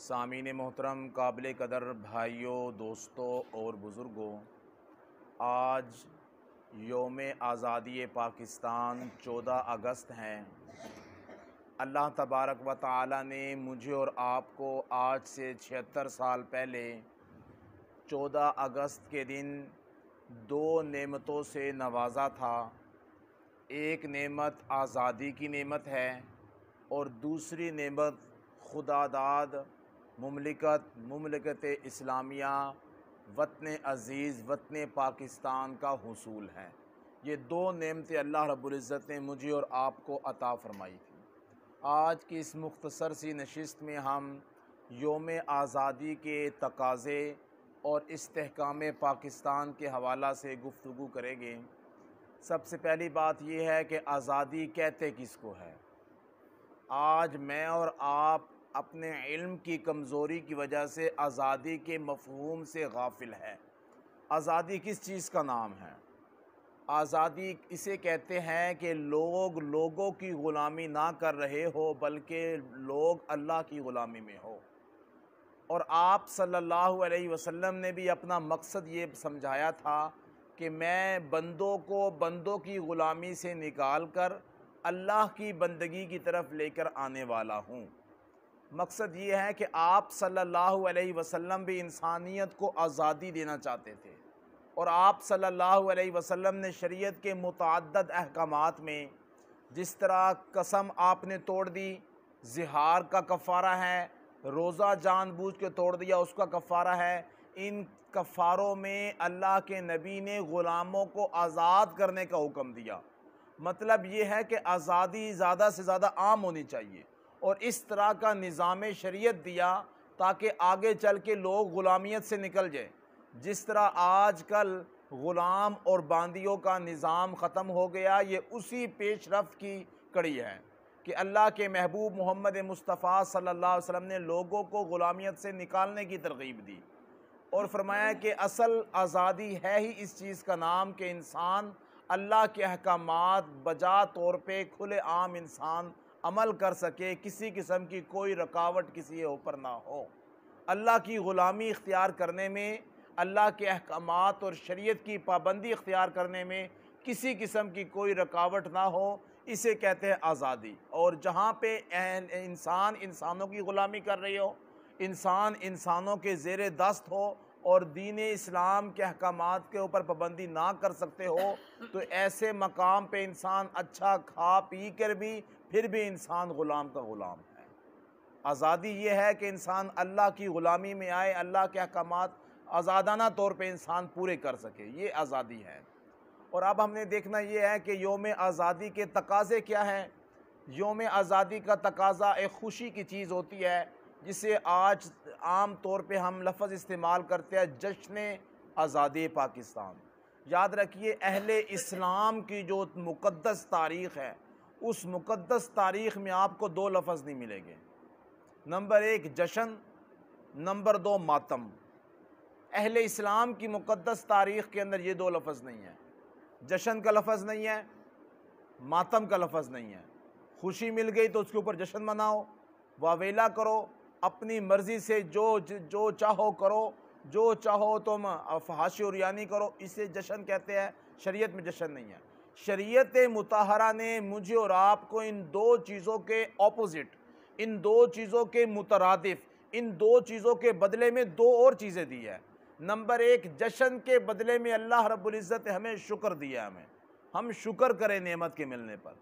सामीन मोहतरम काबिल कदर भाइयों दोस्तों और बुज़ुर्गों आज योम आज़ादी पाकिस्तान 14 अगस्त हैं अल्लाह तबारक व ताली ने मुझे और आपको आज से छिहत्तर साल पहले 14 अगस्त के दिन दो नेमतों से नवाजा था एक नेमत आज़ादी की नेमत है और दूसरी नेमत खुदादाद ममलिकत ममलिकत इस्लामिया वतन अज़ीज़ वतन पाकिस्तान का हसूल है ये दो नेमतें अल्लाह रबुल्ज़त ने मुझे और आपको अता फ़रमाई थी आज की इस मुख्तसर सी नशस्त में हम योम आज़ादी के तकाज़े और इसकाम पाकिस्तान के हवाला से गुफ्तु करेंगे सबसे पहली बात यह है कि आज़ादी कहते किसको है आज मैं और आप अपने इल्म की कमज़ोरी की वजह से आज़ादी के मफहूम से गाफिल है आज़ादी किस चीज़ का नाम है आज़ादी इसे कहते हैं कि लोग लोगों की ग़ुलामी ना कर रहे हो बल्कि लोग अल्लाह की ग़ुलामी में हो और आप सल्लल्लाहु अलैहि वसल्लम ने भी अपना मकसद ये समझाया था कि मैं बंदों को बंदों की ग़ुलामी से निकाल कर अल्लाह की बंदगी की तरफ लेकर आने वाला हूँ मकसद ये है कि आप सल्लल्लाहु अलैहि वसल्लम भी इंसानियत को आज़ादी देना चाहते थे और आप सल्लल्लाहु अलैहि वसल्लम ने शरीयत के मुतद अहकाम में जिस तरह कसम आपने तोड़ दी जिहार का कफ़ारा है रोज़ा जानबूझ के तोड़ दिया उसका कफ़ारा है इन कफ़ारों में अल्लाह के नबी ने ग़ुलामों को आज़ाद करने का हुक्म दिया मतलब ये है कि आज़ादी ज़्यादा से ज़्यादा आम होनी चाहिए और इस तरह का निज़ाम शरीयत दिया ताकि आगे चल के लोग ग़ुलामियत से निकल जाए जिस तरह आज कल ग़ुलाम और बांदियों का निज़ाम ख़त्म हो गया ये उसी पेश रफ्त की कड़ी है कि अल्लाह के महबूब मोहम्मद मुस्तफ़ा सल्लल्लाहु अलैहि वसल्लम ने लोगों को ग़ुलामियत से निकालने की तरगीब दी और फरमाया कि असल आज़ादी है ही इस चीज़ का नाम कि इंसान अल्लाह के अहकाम बजा तौर पर खुले आम इंसान अमल कर सके किसी किस्म की कोई रुकावट किसी के ऊपर ना हो अल्लाह की ग़ुलामी इख्तियार करने में अल्लाह के अहकाम और शरीय की पाबंदी इख्तियार करने में किसी किस्म की कोई रुकावट ना हो इसे कहते हैं आज़ादी और जहाँ पे इंसान इंसानों की ग़ुलामी कर रही हो इंसान इंसानों के जेर दस्त हो और दीन इस्लाम के अहकाम के ऊपर पाबंदी ना कर सकते हो तो ऐसे मकाम पे इंसान अच्छा खा पी कर भी फिर भी इंसान ग़ुलाम का ग़ुलाम है आज़ादी ये है कि इंसान अल्लाह की ग़ुलामी में आए अल्लाह के अहकाम आज़ादाना तौर पर इंसान पूरे कर सके ये आज़ादी है और अब हमने देखना ये है कि योम आज़ादी के तकाज़े क्या हैं योम आज़ादी का तकाजा एक खुशी की चीज़ होती है जिसे आज आम तौर पर हम लफ्ज़ इस्तेमाल करते हैं जश्न आज़ादी पाकिस्तान याद रखिए अहल इस्लाम की जो मुक़दस तारीख़ है उस मुक़दस तारीख़ में आपको दो लफ्ज़ नहीं मिलेंगे नंबर एक जशन नंबर दो मातम अहल इस्लाम की मुक़दस तारीख़ के अंदर ये दो लफ्ज़ नहीं है जशन का लफ्ज़ नहीं है मातम का लफ्ज़ नहीं है खुशी मिल गई तो उसके ऊपर जश्न मनाओ वावेला करो अपनी मर्ज़ी से जो जो चाहो करो जो चाहो तुम तो फहाशी और यानी करो इसे जश्न कहते हैं शरीयत में जश्न नहीं है शरीयत मतहरा ने मुझे और आपको इन दो चीज़ों के ऑपोजिट इन दो चीज़ों के मुतरदफ़ इन दो चीज़ों के बदले में दो और चीज़ें दी है नंबर एक जशन के बदले में अल्लाह रब्ज़त ने हमें शुक्र दिया हमें हम शुक्र करें नेमत के मिलने पर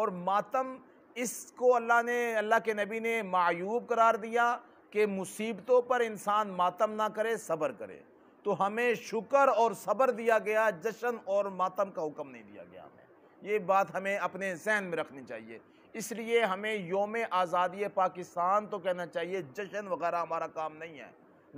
और मातम इसको अल्लाह ने अल्लाह के नबी ने मायूब करार दिया कि मुसीबतों पर इंसान मातम ना करे सब्र करे तो हमें शुक्र और सब्र दिया गया जश्न और मातम का हुक्म नहीं दिया गया हमें ये बात हमें अपने जहन में रखनी चाहिए इसलिए हमें योम आज़ादी पाकिस्तान तो कहना चाहिए जश्न वगैरह हमारा काम नहीं है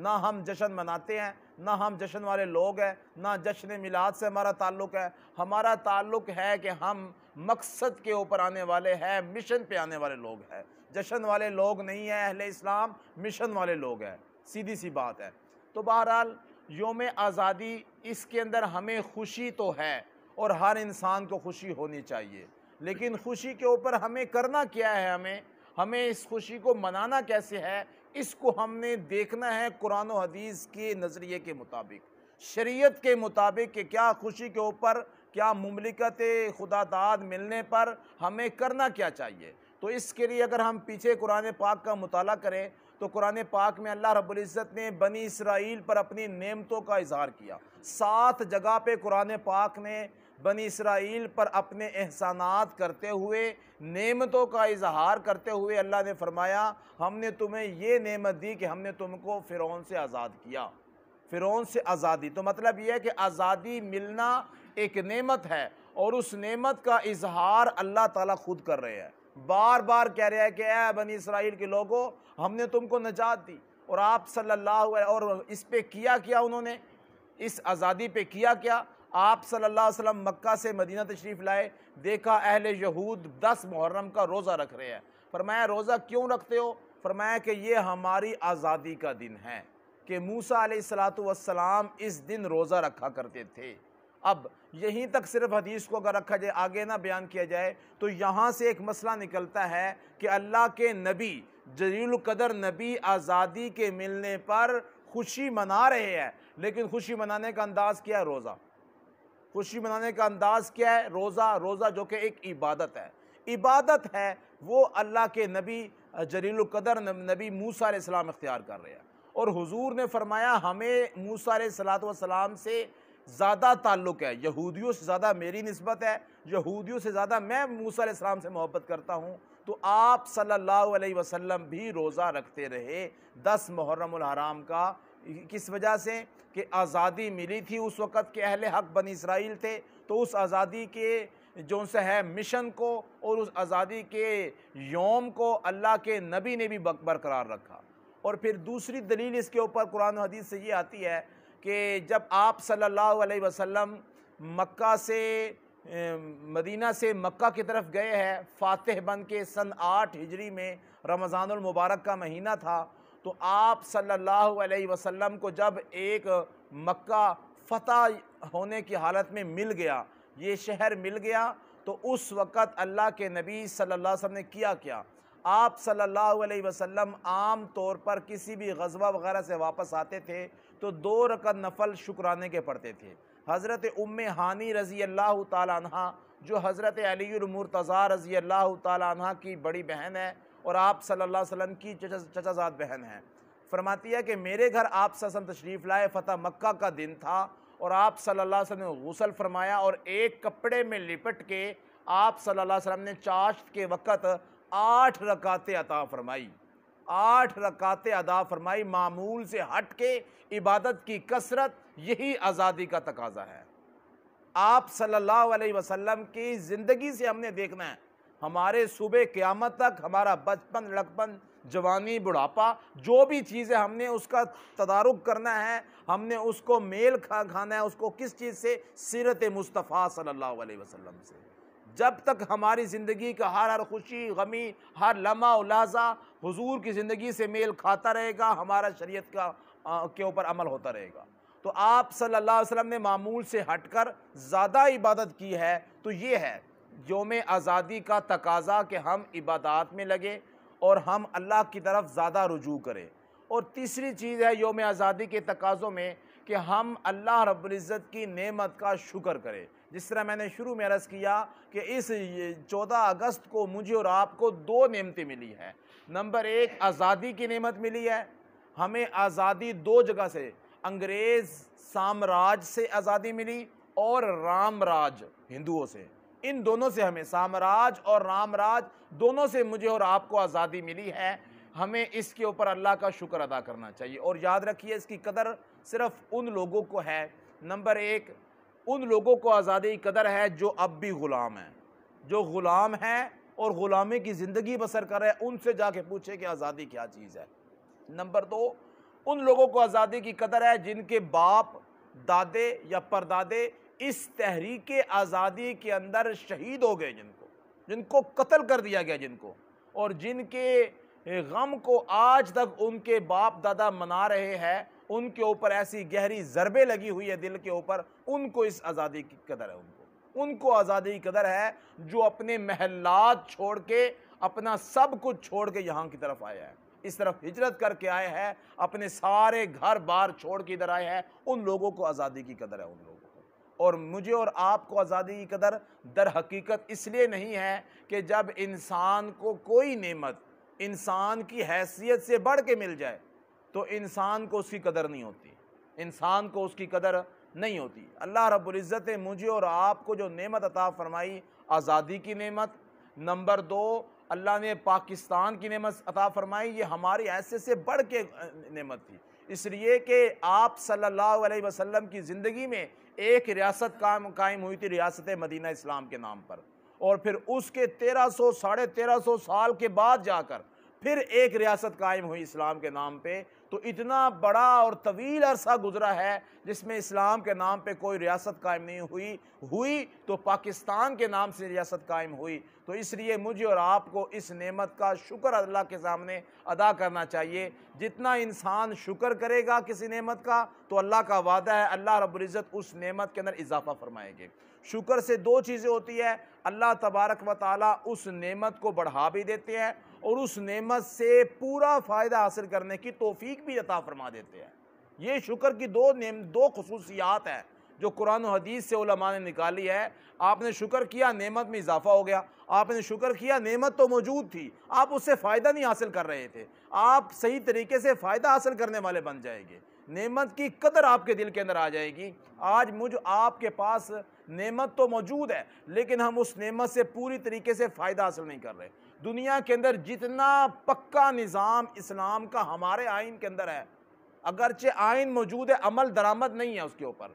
ना हम जश्न मनाते हैं ना हम जश्न वाले लोग हैं ना जश्न मिलाद से हमारा ताल्लुक है हमारा ताल्लुक है कि हम मकसद के ऊपर आने वाले हैं मिशन पे आने वाले लोग हैं जश्न वाले लोग नहीं हैं अहले इस्लाम मिशन वाले लोग हैं सीधी सी बात है तो बहरहाल योम आज़ादी इसके अंदर हमें खुशी तो है और हर इंसान को खुशी होनी चाहिए लेकिन खुशी के ऊपर हमें करना क्या है हमें हमें इस खुशी को मनाना कैसे है इसको हमने देखना है कुरान हदीस के नज़रिए के मुताबिक शरीयत के मुताबिक कि क्या खुशी के ऊपर क्या ममलिकत दाद मिलने पर हमें करना क्या चाहिए तो इसके लिए अगर हम पीछे कुरान पाक का मताल करें तो कुरान पाक में अल्लाह रबुल्ज़त ने बनी इसराइल पर अपनी नेमतों का इजहार किया सात जगह पे कुरान पाक ने बनी इसराइल पर अपने एहसानात करते हुए नेमतों का इजहार करते हुए अल्लाह ने फरमाया हमने तुम्हें ये नेमत दी कि हमने तुमको फ़िरौन से आज़ाद किया फ़िरौन से आज़ादी तो मतलब यह है कि आज़ादी मिलना एक नेमत है और उस नेमत का इजहार अल्लाह ताला खुद कर रहे हैं बार बार कह रहा है कि ए बनी इसराइल के लोगों हमने तुमको नजात दी और आप सल्लल्लाहु अलैहि और इस पे किया क्या उन्होंने इस आज़ादी पे किया क्या आप सल्लल्लाहु अलैहि वसल्लम मक्का से मदीना तशरीफ़ लाए देखा अहल यहूद दस मुहर्रम का रोज़ा रख रहे हैं फरमाया रोज़ा क्यों रखते हो फरमाया कि ये हमारी आज़ादी का दिन है कि मूसा सलात वसलाम इस दिन रोज़ा रखा करते थे अब यहीं तक सिर्फ हदीस को अगर रखा जाए आगे ना बयान किया जाए तो यहाँ से एक मसला निकलता है कि अल्लाह के नबी जलील कदर नबी आज़ादी के मिलने पर खुशी मना रहे हैं लेकिन खुशी मनाने का अंदाज़ क्या है रोज़ा खुशी मनाने का अंदाज़ क्या है रोज़ा रोज़ा जो कि एक इबादत है इबादत है वो अल्लाह के नबी जलील कदर नबी मूसा इस्लाम इख्तियार कर रहे हैं और हुजूर ने फरमाया हमें मूसा सलात सलाम से ज़्यादा ताल्लुक़ है यहूदियों से ज़्यादा मेरी नस्बत है यहूदियों से ज़्यादा मैं मूसा इस्लाम से मोहब्बत करता हूँ तो आप सल्लल्लाहु अलैहि वसल्लम भी रोज़ा रखते रहे दस मुहर्रम हराम का किस वजह से कि आज़ादी मिली थी उस वक़्त के अहले हक बन इसराइल थे तो उस आज़ादी के जो से है मिशन को और उस आज़ादी के योम को अल्लाह के नबी ने भी बरकरार रखा और फिर दूसरी दलील इसके ऊपर कुरान हदीस से ये आती है कि जब आप सल्लल्लाहु अलैहि वसल्लम मक्का से मदीना से मक्का की तरफ गए हैं फातह बन के सन आठ हिजरी में रमज़ानमबारक का महीना था तो आप सल्लल्लाहु अलैहि वसल्लम को जब एक मक्का फतह होने की हालत में मिल गया ये शहर मिल गया तो उस वक़्त अल्लाह के नबी सल्लल्लाहु अलैहि वसल्लम ने किया क्या आप सल्लल्लाहु अलैहि वसल्लम आम तौर पर किसी भी गजबा वगैरह से वापस आते थे तो दो रकत नफल शुक्राने के पढ़ते थे हज़रत उम हानी रज़ी अल्लाह तह जो हज़रत अलीमरतज़ा रज़ी अल्लाह तह की बड़ी बहन है और आप सल्ला वसम की चचाजाद बहन है फरमाती है कि मेरे घर आप ससन तशरीफ़ लाए फ़तह मक्का का दिन था और आप सल्ला वसम ने गसल फरमाया और एक कपड़े में लिपट के आप सल्ला वसम ने चाश्त के वक़्त आठ रकातें अता फरमाई आठ रकातें अदा फरमाई मामूल से हट के इबादत की कसरत यही आज़ादी का तकाजा है आप सल्लल्लाहु अलैहि वसल्लम की ज़िंदगी से हमने देखना है हमारे सुबह क़्यामत तक हमारा बचपन लड़कपन जवानी बुढ़ापा जो भी चीज़ें हमने उसका तदारुक करना है हमने उसको मेल खा खाना है उसको किस चीज़ से सीरत मुस्तफ़ा सल्लल्लाहु अलैहि वसल्लम से जब तक हमारी ज़िंदगी का हर हर खुशी गमी हर लम्हा उलाजा हुजूर की ज़िंदगी से मेल खाता रहेगा हमारा शरीयत का आ, के ऊपर अमल होता रहेगा तो आप सल्लल्लाहु अलैहि वसल्लम ने मामूल से हटकर ज़्यादा इबादत की है तो ये है योम आज़ादी का तकाजा कि हम इबादत में लगे और हम अल्लाह की तरफ ज़्यादा रुजू करें और तीसरी चीज़ है योम आज़ादी के तकाज़ों में कि हम अल्लाह रब्ज़त की नेमत का शुक्र करें जिस तरह मैंने शुरू में अर्ज़ किया कि इस 14 अगस्त को मुझे और आपको दो नियमतें मिली हैं नंबर एक आज़ादी की नियमत मिली है हमें आज़ादी दो जगह से अंग्रेज़ साम्राज्य से आज़ादी मिली और रामराज हिंदुओं से इन दोनों से हमें साम्राज और रामराज दोनों से मुझे और आपको आज़ादी मिली है हमें इसके ऊपर अल्लाह का शुक्र अदा करना चाहिए और याद रखिए इसकी कदर सिर्फ़ उन लोगों को है नंबर एक उन लोगों को आज़ादी की कदर है जो अब भी ग़ुलाम हैं जो ग़ुलाम हैं और ग़ुलामी की ज़िंदगी बसर कर रहे हैं उनसे जाके पूछे कि आज़ादी क्या चीज़ है नंबर दो उन लोगों को आज़ादी की कदर है जिनके बाप दादे या परदादे इस तहरीक आज़ादी के अंदर शहीद हो गए जिनको जिनको कत्ल कर दिया गया जिनको और जिनके गम को आज तक उनके बाप दादा मना रहे हैं उनके ऊपर ऐसी गहरी जरबे लगी हुई है दिल के ऊपर उनको इस आज़ादी की कदर है उनको उनको आज़ादी की कदर है जो अपने महलात छोड़ के अपना सब कुछ छोड़ के यहाँ की तरफ आया है इस तरफ हिजरत करके आए हैं अपने सारे घर बार छोड़ के इधर आए हैं उन लोगों को आज़ादी की कदर है उन लोगों को और मुझे और आपको आज़ादी की कदर दर हकीकत इसलिए नहीं है कि जब इंसान को कोई नेमत इंसान की हैसियत से बढ़ के मिल जाए तो इंसान को उसकी कदर नहीं होती इंसान को उसकी कदर नहीं होती अल्लाह रब्ज़त ने मुझे और आपको जो नेमत अता फरमाई आज़ादी की नेमत नंबर दो अल्लाह ने पाकिस्तान की नेमत अता फरमाई ये हमारी ऐसे से बढ़ के नेमत थी इसलिए कि आप सल्लल्लाहु अलैहि वसल्लम की ज़िंदगी में एक रियासत कायम कायम हुई थी रियासत मदीना इस्लाम के नाम पर और फिर उसके तेरह सौ साढ़े तेरह सौ साल के बाद जाकर फिर एक रियासत कायम हुई इस्लाम के नाम पर तो इतना बड़ा और तवील अरसा गुजरा है जिसमें इस्लाम के नाम पे कोई रियासत कायम नहीं हुई हुई तो पाकिस्तान के नाम से रियासत कायम हुई तो इसलिए मुझे और आपको इस नेमत का शुक्र अल्लाह के सामने अदा करना चाहिए जितना इंसान शुक्र करेगा किसी नेमत का तो अल्लाह का वादा है अल्लाह रब्ज़त उस नेमत के अंदर इजाफा फरमाएंगे शुक्र से दो चीज़ें होती है अल्लाह तबारक व ताली उस नेमत को बढ़ा भी देते हैं और उस नेमत से पूरा फ़ायदा हासिल करने की तोफ़ी भी अता फरमा देते हैं ये शुक्र की दो नेम दो खसूसियात हैं जो कुरान हदीस से उलमा ने निकाली है आपने शुक्र किया नेमत में इजाफा हो गया आपने शुक्र किया नेमत तो मौजूद थी आप उससे फ़ायदा नहीं हासिल कर रहे थे आप सही तरीके से फ़ायदा हासिल करने वाले बन जाएंगे नेमत की कदर आपके दिल के अंदर आ जाएगी आज मुझ आपके पास नेमत तो मौजूद है लेकिन हम उस नेमत से पूरी तरीके से फ़ायदा हासिल नहीं कर रहे दुनिया के अंदर जितना पक्का निज़ाम इस्लाम का हमारे आइन के अंदर है अगरचे आइन मौजूद है अमल दरामद नहीं है उसके ऊपर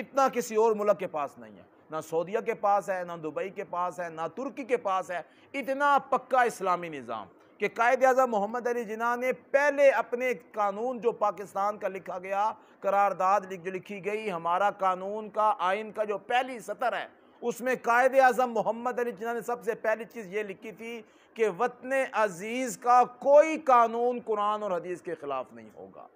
इतना किसी और मुल्क के पास नहीं है ना सऊदिया के पास है ना दुबई के पास है ना तुर्की के पास है इतना पक्का इस्लामी निज़ाम कि कायद अजम मोहम्मद अली जिना ने पहले अपने कानून जो पाकिस्तान का लिखा गया करारदाद जो लिखी गई हमारा कानून का आइन का जो पहली सतर है उसमें कायद अजम मोहम्मद अली जिन्ह ने सबसे पहली चीज़ ये लिखी थी कि वतन अजीज़ का कोई कानून कुरान और हदीस के ख़िलाफ़ नहीं होगा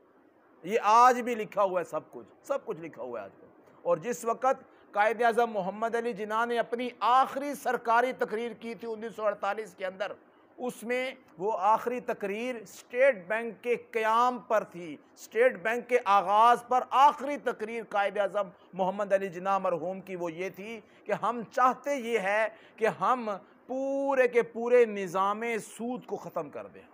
ये आज भी लिखा हुआ है सब कुछ सब कुछ लिखा हुआ है आज कल और जिस वक्त कायद अजम मोहम्मद अली जिन्ह ने अपनी आखिरी सरकारी तकरीर की थी उन्नीस सौ अड़तालीस के अंदर उसमें वो आखिरी तकरीर स्टेट बैंक के क़्याम पर थी स्टेट बैंक के आगाज़ पर आखिरी तकरीर कायद अजम मोहम्मद अली जना मरहूम की वो ये थी कि हम चाहते ये है कि हम पूरे के पूरे निज़ाम सूद को ख़त्म कर दें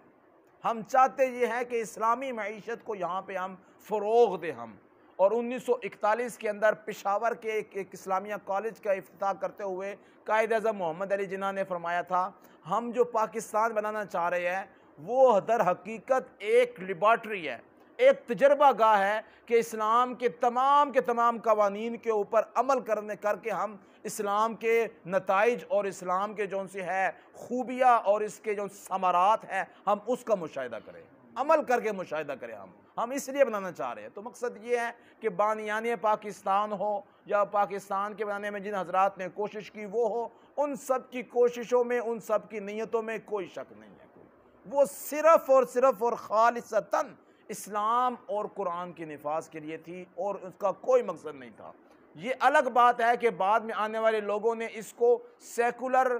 हम चाहते ये हैं कि इस्लामी मीशत को यहाँ पे हम फ़रोग दें हम और 1941 के अंदर पिशावर के एक, एक इस्लामिया कॉलेज का अफ्ताह करते हुए कायद अजम मोहम्मद अली जिना ने फरमाया था हम जो पाकिस्तान बनाना चाह रहे हैं वो दर हकीकत एक लिबॉटरी है एक तजर्बा गाह है कि इस्लाम के तमाम के तमाम कवानीन के ऊपर अमल करने करके हम इस्लाम के नतज और इस्लाम के जो से है खूबियाँ और इसके जो समारात हैं हम उसका मुशाह करें अमल करके मुशाह करें हम हम इसलिए बनाना चाह रहे हैं तो मकसद ये है कि बानियान पाकिस्तान हो या पाकिस्तान के बनाने में जिन हजरात ने कोशिश की वो हो उन सब की कोशिशों में उन सब की नीयतों में कोई शक नहीं है कोई वो सिर्फ़ और सिर्फ़ और खालसता इस्लाम और कुरान के नफाज के लिए थी और उसका कोई मकसद नहीं था ये अलग बात है कि बाद में आने वाले लोगों ने इसको सेकुलर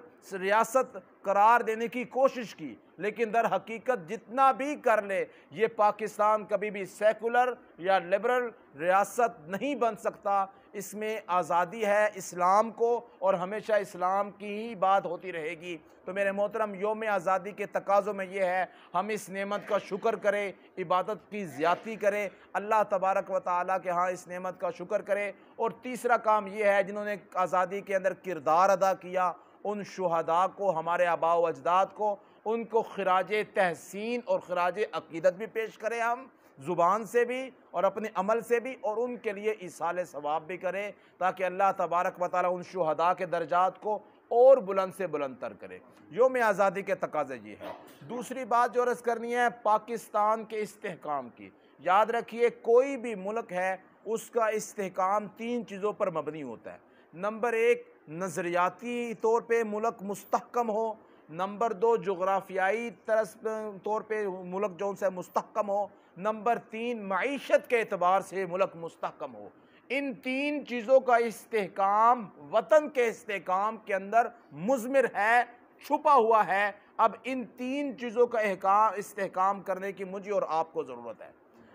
रियासत करार देने की कोशिश की लेकिन दर हकीकत जितना भी कर ले ये पाकिस्तान कभी भी सेकुलर या लिबरल रियासत नहीं बन सकता इसमें आज़ादी है इस्लाम को और हमेशा इस्लाम की ही बात होती रहेगी तो मेरे मोहतरम योम आज़ादी के तकाज़ों में यह है हम इस नेमत का शुक्र करें इबादत की ज़्यादती करें अल्लाह तबारक व ताली के हाँ इस नेमत का शुक्र करें और तीसरा काम यह है जिन्होंने आज़ादी के अंदर किरदार अदा किया उन शहदा को हमारे आबाव अजदाद को उनको खराज तहसीन और खराज अकीदत भी पेश करें हम ज़ुबान से भी और अपने अमल से भी और उनके लिए इसाल सवाब भी करें ताकि अल्लाह तबारक वाल उन शहदा के दर्जात को और बुलंद से बुलंद तर करे योम आज़ादी के तकाजे ये है दूसरी बात जो रस करनी है पाकिस्तान के इस्तेकाम की याद रखिए कोई भी मुल्क है उसका इस्तेकाम तीन चीज़ों पर मबनी होता है नंबर एक नज़रियाती तौर पर मुल्क मस्तकम हो नंबर दो जग्राफियाई तरस तौर पर मुल्क जो उनसे मस्तकम हो नंबर तीन मीशत के अतबार से मुल्क मस्तकम हो इन तीन चीज़ों का इसकाम वतन के इसकाम के अंदर मुजमिर है छुपा हुआ है अब इन तीन चीज़ों का एहकाम इसकाम करने की मुझे और आपको ज़रूरत है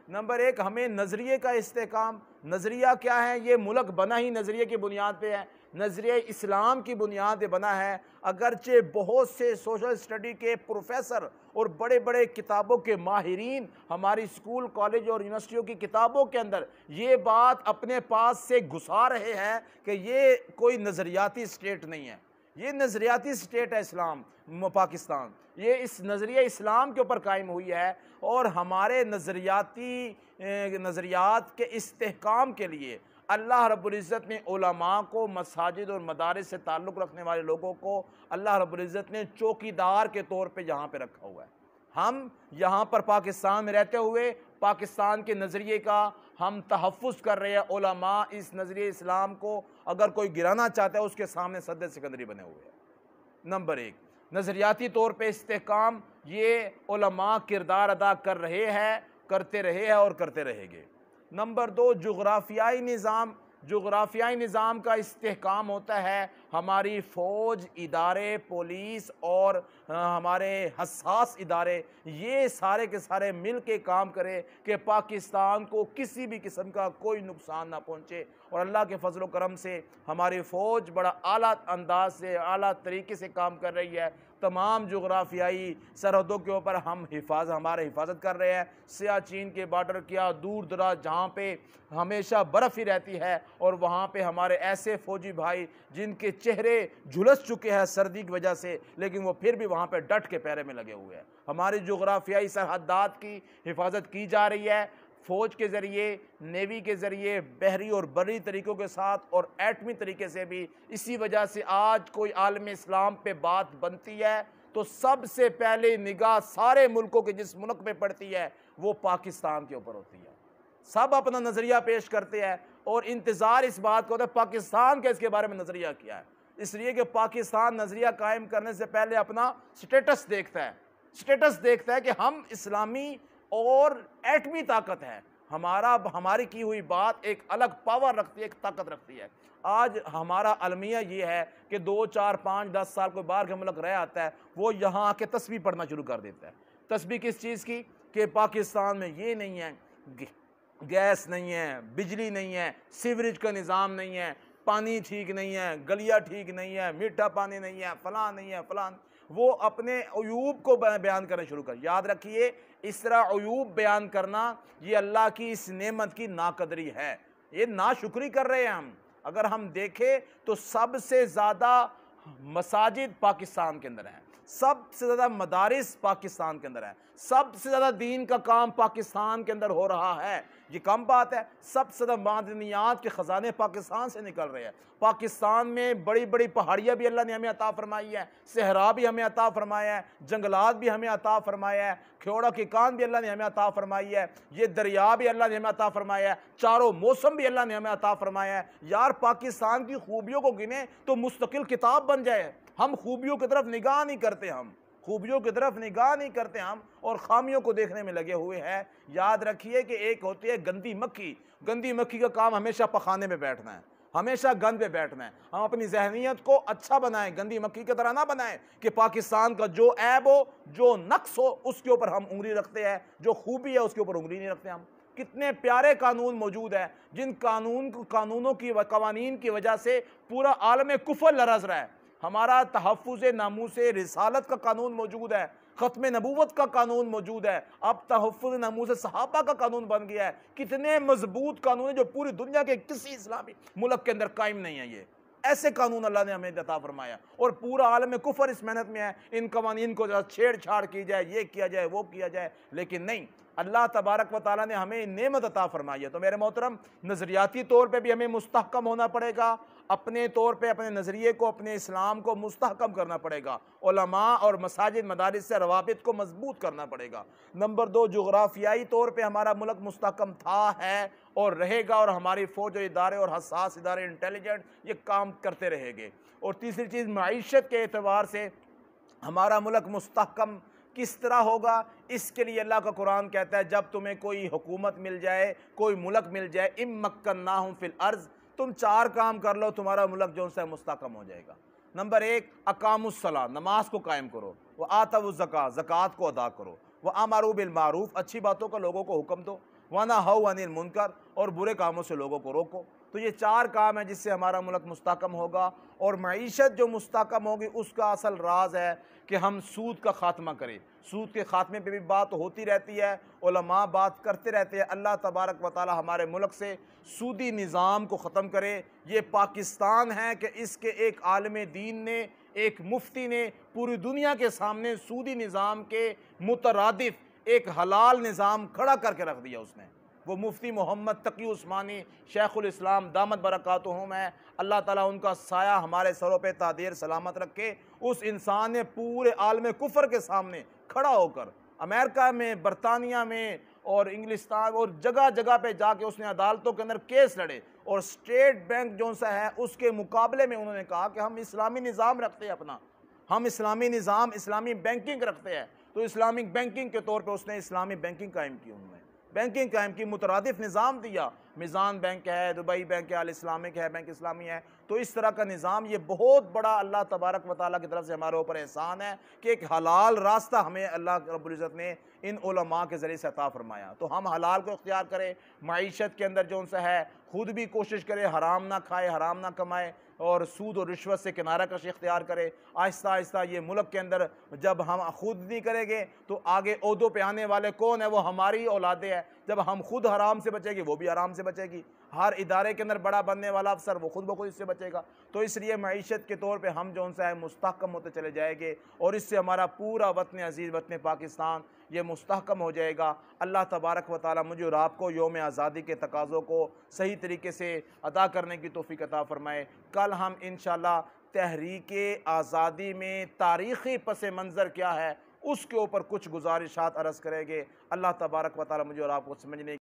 नंबर एक हमें नज़रिए का इसकाम नज़रिया क्या है ये मुल्क बना ही नज़रिए की बुनियाद पर है नज़रिए इस्लाम की बुनियाद बना है अगरचे बहुत से सोशल स्टडी के प्रोफेसर और बड़े बड़े किताबों के माहरीन हमारी स्कूल कॉलेज और यूनिवर्सिटियों की किताबों के अंदर ये बात अपने पास से घुसा रहे हैं कि ये कोई नज़रियाती स्टेट नहीं है ये नज़रियाती स्टेट है इस्लाम पाकिस्तान ये इस नज़रिया इस्लाम के ऊपर कायम हुई है और हमारे नज़रियाती नज़रियात के इसकाम के लिए अल्लाह रब्ज़त ने ओलमा को मसाजिद और मदारस से ताल्लुक़ रखने वाले लोगों को अल्लाह रब्ज़त ने चौकीदार के तौर पे यहाँ पे रखा हुआ है हम यहाँ पर पाकिस्तान में रहते हुए पाकिस्तान के नज़रिए का हम तहफ़ कर रहे हैं ओलमा इस नज़रिए इस्लाम को अगर कोई गिराना चाहता है उसके सामने सद सिकंदरी बने हुए हैं नंबर एक नज़रियाती तौर पर इसकाम ये ओलमा किरदार अदा कर रहे हैं करते रहे हैं और करते रहेंगे नंबर दो जुग्राफियाई निज़ाम जुग्राफियाई निज़ाम का इस्तेकाम होता है हमारी फ़ौज इदारे पुलिस और हमारे हसास इदारे ये सारे के सारे मिल के काम करें कि पाकिस्तान को किसी भी किस्म का कोई नुकसान ना पहुँचे और अल्लाह के फजल करम से हमारी फ़ौज बड़ा आला अंदाज से आला तरीके से काम कर रही है तमाम जगराफियाई सरहदों के ऊपर हम हिफाज हमारे हिफाजत कर रहे हैं चीन के बॉर्डर क्या दूर दराज जहाँ पे हमेशा बर्फ़ ही रहती है और वहाँ पे हमारे ऐसे फ़ौजी भाई जिनके चेहरे झुलस चुके हैं सर्दी की वजह से लेकिन वो फिर भी वहाँ पर डट के पैरे में लगे हुए हैं हमारी जोग्राफियाई सरहदात की हिफाजत की जा रही है फ़ौज के ज़रिए नेवी के ज़रिए बहरी और बरी तरीक़ों के साथ और एटमी तरीके से भी इसी वजह से आज कोई आलम इस्लाम पे बात बनती है तो सबसे पहले निगाह सारे मुल्कों के जिस मुल्क में पड़ती है वो पाकिस्तान के ऊपर होती है सब अपना नज़रिया पेश करते हैं और इंतज़ार इस बात का होता है पाकिस्तान का इसके बारे में नज़रिया किया है इसलिए कि पाकिस्तान नज़रिया कायम करने से पहले अपना स्टेटस देखता है स्टेटस देखता है कि हम इस्लामी और एटमी ताकत है हमारा हमारी की हुई बात एक अलग पावर रखती है एक ताकत रखती है आज हमारा अलमिया ये है कि दो चार पाँच दस साल कोई बाहर के मुल्क रह आता है वो यहाँ आके तस्वीर पढ़ना शुरू कर देता है तस्वीर किस चीज़ की कि पाकिस्तान में ये नहीं है गैस नहीं है बिजली नहीं है सीवरेज का निज़ाम नहीं है पानी ठीक नहीं है गलिया ठीक नहीं है मीठा पानी नहीं है फलां नहीं है फलां वो अपने अयूब को बयान करना शुरू कर याद रखिए इस तरह अयूब बयान करना ये अल्लाह की इस नेमत की नाकदरी है ये नाशुक्री कर रहे हैं हम अगर हम देखें तो सबसे ज़्यादा मसाजिद पाकिस्तान के अंदर हैं सबसे ज़्यादा मदारस पाकिस्तान के अंदर है सबसे ज़्यादा दीन का काम पाकिस्तान के अंदर हो रहा है ये कम बात है सबसे ज़्यादा मादनियात के ख़जाने पाकिस्तान से निकल रहे हैं पाकिस्तान में बड़ी बड़ी पहाड़ियाँ भी अल्लाह ने हमें अता फरमाई है सहरा भी हमें अता फरमाया है जंगलात भी हमें अता फरमाया है खेड़ा की कान भी अल्लाह ने हमें अता फरमाई है ये दरिया भी अल्लाह ने हमें अता फरमाया है चारों मौसम भी अल्लाह ने हमें अता फरमाया है यार पाकिस्तान की खूबियों को गिने तो मुस्तकिल किताब बन जाए हम खूबियों की तरफ निगाह नहीं करते हम खूबियों की तरफ निगाह नहीं करते हम और खामियों को देखने में लगे हुए हैं याद रखिए कि एक होती है गंदी मक्खी गंदी मक्खी का काम हमेशा पखाने में बैठना है हमेशा गंद पे बैठना है हम अपनी जहनीत को अच्छा बनाएं गंदी मक्खी की तरह ना बनाएं कि पाकिस्तान का जो ऐब हो जो नक्स हो उसके ऊपर हम उंगली रखते हैं जो खूबी है उसके ऊपर उंगली नहीं रखते हम कितने प्यारे कानून मौजूद है जिन कानून कानूनों की कवानीन की वजह से पूरा आलम कुफर लरस रहा है हमारा तहफ़ से रिसालत का कानून मौजूद है ख़त्म नबूवत का कानून मौजूद है अब तहफ़ से सहाबा का कानून बन गया है कितने मजबूत कानून है जो पूरी दुनिया के किसी इस्लामी मुल्क के अंदर कायम नहीं है ये ऐसे कानून अल्लाह ने हमें दता फरमाया और पूरा आलम कुफर इस मेहनत में है इन कवानीन को ज़रा छेड़छाड़ की जाए ये किया जाए वो किया जाए लेकिन नहीं अल्लाह तबारक व ताली ने हमें नेमत अता फरमाई है तो मेरे मोहतरम नज़रियाती तौर पर भी हमें मुस्तकम होना पड़ेगा अपने तौर पर अपने नज़रिए को अपने इस्लाम को मुस्तकम करना पड़ेगा ओलमा और मसाजिद मदारस से रवाबित को मजबूत करना पड़ेगा नंबर दो जग्राफियाई तौर पर हमारा मुल्क मुस्तकम था है और रहेगा और हमारी फ़ौज और इदारे और हसास इदारे इंटेलिजेंट ये काम करते रहेंगे और तीसरी चीज़ मीशत के अतबार से हमारा मुल्क मुस्तकम किस तरह होगा इसके लिए अल्लाह का कुरान कहता है जब तुम्हें कोई हुकूमत मिल जाए कोई मुलक मिल जाए इम मक्कन ना हूँ फिल अर्ज़ तुम चार काम कर लो तुम्हारा मुल्क जो है मुस्तकम हो जाएगा नंबर एक अकामसला नमाज को कायम करो वह वो ज़क़़ा ज़क़़त को अदा करो वह आमारू बिलमारूफ़ अच्छी बातों का लोगों को हुक्म दो वाना हाउ अनिल मुनकर और बुरे कामों से लोगों को रोको तो ये चार काम है जिससे हमारा मुल्क मुस्तकम होगा और मीशत जो मुस्तकम होगी उसका असल राज है कि हम सूद का ख़ात्मा करें सूद के ख़ात्मे पे भी बात होती रहती है ओलमा बात करते रहते हैं अल्लाह तबारक व हमारे मुल्क से सूदी निज़ाम को ख़त्म करे ये पाकिस्तान है कि इसके एक आलम दीन ने एक मुफ्ती ने पूरी दुनिया के सामने सूदी निज़ाम के मुतरद एक हलाल निज़ाम खड़ा करके रख दिया उसने वो मुफ्ती मोहम्मद तकी उस्मानी इस्लाम दामद बरक़ात हूँ मैं अल्लाह ताला उनका साया हमारे सरों पे तादेर सलामत रखे उस इंसान ने पूरे आलम कुफर के सामने खड़ा होकर अमेरिका में बरतानिया में और इंग्लिस्तान और जगह जगह पे जाके उसने अदालतों के अंदर केस लड़े और स्टेट बैंक जो सा है उसके मुकाबले में उन्होंने कहा कि हम इस्लामी निज़ाम रखते हैं अपना हम इस्लामी निज़ाम इस्लामी बैंकिंग रखते हैं तो इस्लामिक बैंकिंग के तौर पर उसने इस्लामी बैंकिंग कायम की उन्होंने बैंकिंग क्राइम की मुतरद निज़ाम दिया मिज़ान बैंक है दुबई बैंक है इस्लामिक है बैंक इस्लामी है तो इस तरह का निज़ाम ये बहुत बड़ा अल्लाह तबारक व ताली की तरफ से हमारे ऊपर एहसान है कि एक हलाल रास्ता हमें अल्लाह रबुल्ज़त ने इन के ज़रिए से अता फरमाया तो हम हलाल को इख्तियार करें मीशत के अंदर जो उनसे है खुद भी कोशिश करे हराम ना खाए हराम ना कमाए और सूद और रिश्वत से किनारा कश इख्तियार करे आहिस्ता आहिस्ता ये मुल्क के अंदर जब हम खुद नहीं करेंगे तो आगे उहदों पर आने वाले कौन है वो हमारी औलादे हैं जब हम खुद हराम से बचेंगे वो भी आराम से बचेगी हर इदारे के अंदर बड़ा बनने वाला अफसर वो खुद ब खुद इससे बचेगा तो इसलिए मीशत के तौर पर हम जो उनसे है मुस्तकम होते चले जाएंगे और इससे हमारा पूरा वतन अजीज़ वतन पाकिस्तान ये मुस्तकम हो जाएगा अल्लाह तबारक व ताली मुझे और आपको योम आज़ादी के तकाज़ों को सही तरीके से अदा करने की तोफ़ी अता फ़रमाए कल हम इन तहरीक आज़ादी में तारीख़ी पस मंज़र क्या है उसके ऊपर कुछ गुजारिशात अरज़ करेंगे अल्लाह तबारक व ताली मुझे और आपको समझने